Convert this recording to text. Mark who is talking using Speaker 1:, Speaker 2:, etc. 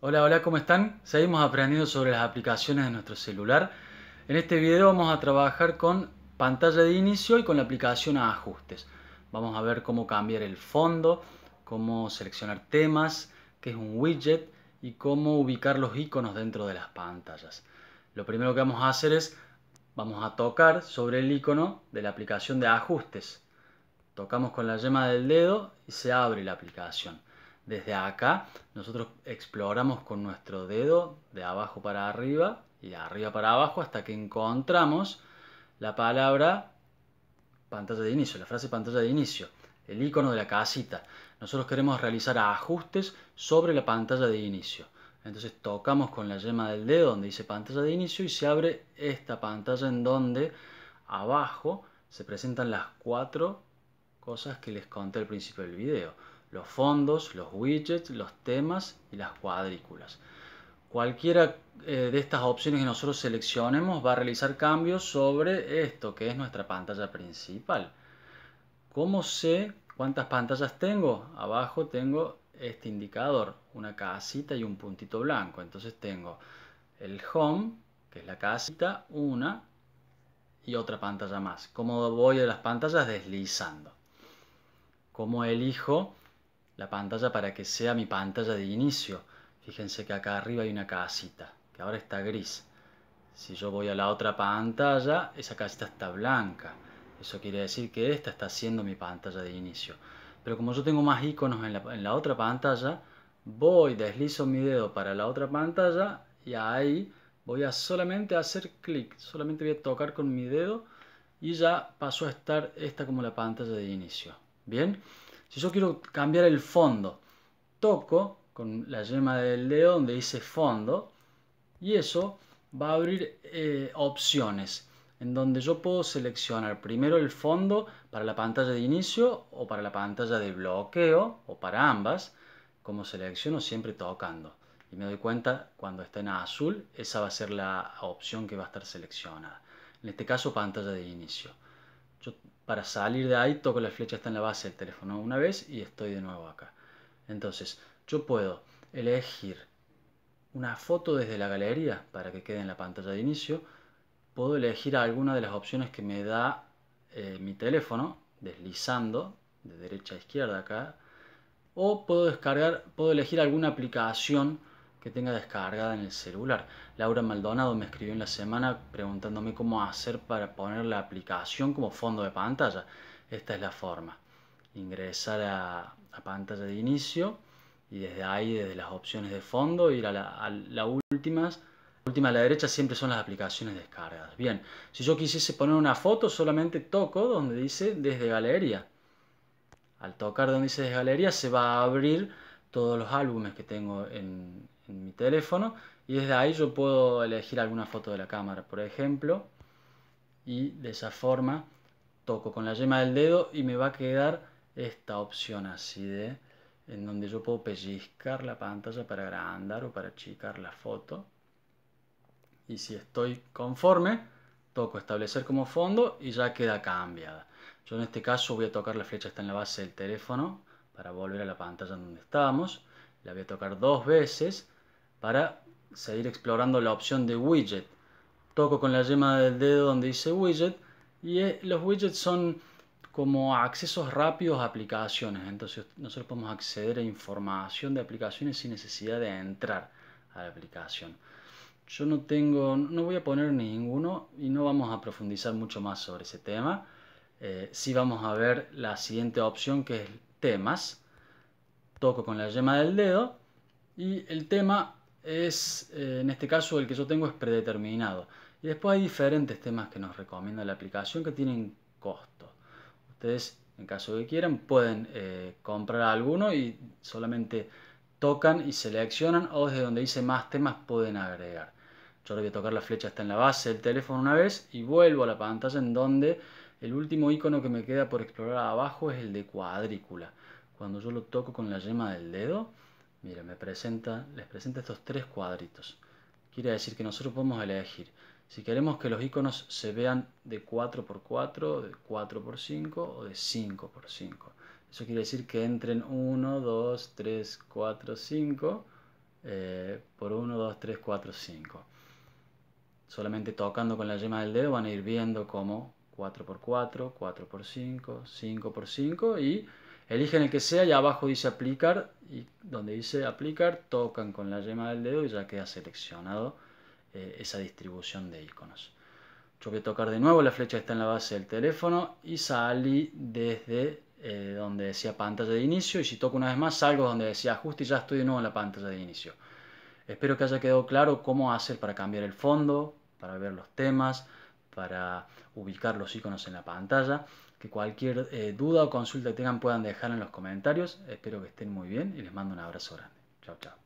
Speaker 1: Hola, hola, ¿cómo están? Seguimos aprendiendo sobre las aplicaciones de nuestro celular. En este video vamos a trabajar con pantalla de inicio y con la aplicación a ajustes. Vamos a ver cómo cambiar el fondo, cómo seleccionar temas, qué es un widget y cómo ubicar los iconos dentro de las pantallas. Lo primero que vamos a hacer es, vamos a tocar sobre el icono de la aplicación de ajustes. Tocamos con la yema del dedo y se abre la aplicación. Desde acá nosotros exploramos con nuestro dedo de abajo para arriba y de arriba para abajo hasta que encontramos la palabra pantalla de inicio, la frase pantalla de inicio, el icono de la casita. Nosotros queremos realizar ajustes sobre la pantalla de inicio. Entonces tocamos con la yema del dedo donde dice pantalla de inicio y se abre esta pantalla en donde abajo se presentan las cuatro cosas que les conté al principio del video los fondos, los widgets, los temas y las cuadrículas. Cualquiera eh, de estas opciones que nosotros seleccionemos va a realizar cambios sobre esto que es nuestra pantalla principal. ¿Cómo sé cuántas pantallas tengo? Abajo tengo este indicador, una casita y un puntito blanco. Entonces tengo el home, que es la casita, una y otra pantalla más. ¿Cómo voy a las pantallas? Deslizando. ¿Cómo elijo? la pantalla para que sea mi pantalla de inicio. Fíjense que acá arriba hay una casita, que ahora está gris. Si yo voy a la otra pantalla, esa casita está blanca. Eso quiere decir que esta está siendo mi pantalla de inicio. Pero como yo tengo más iconos en la, otra pantalla, voy, deslizo mi dedo para la otra pantalla y ahí voy a solamente hacer clic, solamente voy a tocar con mi dedo y ya pasó a estar esta como la pantalla de inicio. Bien. Si yo quiero cambiar el fondo, toco con la yema del dedo donde dice fondo y eso va a abrir eh, opciones en donde yo puedo seleccionar primero el fondo para la pantalla de inicio o para la pantalla de bloqueo o para ambas, como selecciono siempre tocando. Y me doy cuenta cuando está en azul, esa va a ser la opción que va a estar seleccionada. En este caso pantalla de inicio para salir de ahí toco la flecha está en la base del teléfono una vez y estoy de nuevo acá. Entonces, yo puedo elegir una foto desde la galería para que quede en la pantalla de inicio. Puedo elegir alguna de las opciones que me da eh, mi teléfono, deslizando de derecha a izquierda acá. O puedo descargar, puedo elegir alguna aplicación que tenga descargada en el celular. Laura Maldonado me escribió en la semana preguntándome cómo hacer para poner la aplicación como fondo de pantalla. Esta es la forma. Ingresar a, a pantalla de inicio y desde ahí, desde las opciones de fondo, ir a la, a la últimas última a la derecha siempre son las aplicaciones descargadas. Bien, si yo quisiese poner una foto, solamente toco donde dice desde galería. Al tocar donde dice desde galería se va a abrir todos los álbumes que tengo en, mi teléfono y desde ahí yo puedo elegir alguna foto de la cámara, por ejemplo, y de esa forma toco con la yema del dedo y me va a quedar esta opción así de en donde yo puedo pellizcar la pantalla para agrandar o para achicar la foto. Y si estoy conforme, toco establecer como fondo y ya queda cambiada. Yo en este caso voy a tocar la flecha que está en la base del teléfono para volver a la pantalla donde estábamos. La voy a tocar dos veces para seguir explorando la opción de widget. Toco con la yema del dedo donde dice widget y eh, los widgets son como accesos rápidos a aplicaciones. Entonces nosotros podemos acceder a información de aplicaciones sin necesidad de entrar a la aplicación. Yo no tengo, no voy a poner ninguno y no vamos a profundizar mucho más sobre ese tema. Eh, si vamos a ver la siguiente opción que es temas. Toco con la yema del dedo y el tema es, eh, en este caso el que yo tengo es predeterminado. Y después hay diferentes temas que nos recomienda la aplicación que tienen costo. Ustedes, en caso que quieran, pueden eh, comprar alguno y solamente tocan y seleccionan o desde donde dice más temas pueden agregar. Yo le voy a tocar la flecha hasta en la base del teléfono una vez y vuelvo a la pantalla en donde el último icono que me queda por explorar abajo es el de cuadrícula. Cuando yo lo toco con la yema del dedo, mira, me les presenta estos tres cuadritos. Quiere decir que nosotros podemos elegir si queremos que los iconos se vean de 4x4, de 4x5 o de 5x5. Eso quiere decir que entren 1, 2, 3, 4, 5 por 1, 2, 3, 4, 5. Solamente tocando con la yema del dedo van a ir viendo cómo 4x4, 4x5, 5x5 y eligen el que sea y abajo dice aplicar y donde dice aplicar tocan con la yema del dedo y ya queda seleccionado eh, esa distribución de iconos. Yo voy a tocar de nuevo, la flecha está en la base del teléfono y salí desde eh, donde decía pantalla de inicio y si toco una vez más salgo donde decía ajuste y ya estoy de nuevo en la pantalla de inicio. Espero que haya quedado claro cómo hacer para cambiar el fondo, para ver los temas, para ubicar los iconos en la pantalla. Que cualquier eh, duda o consulta que tengan puedan dejar en los comentarios. Espero que estén muy bien y les mando un abrazo grande. Chao, chao.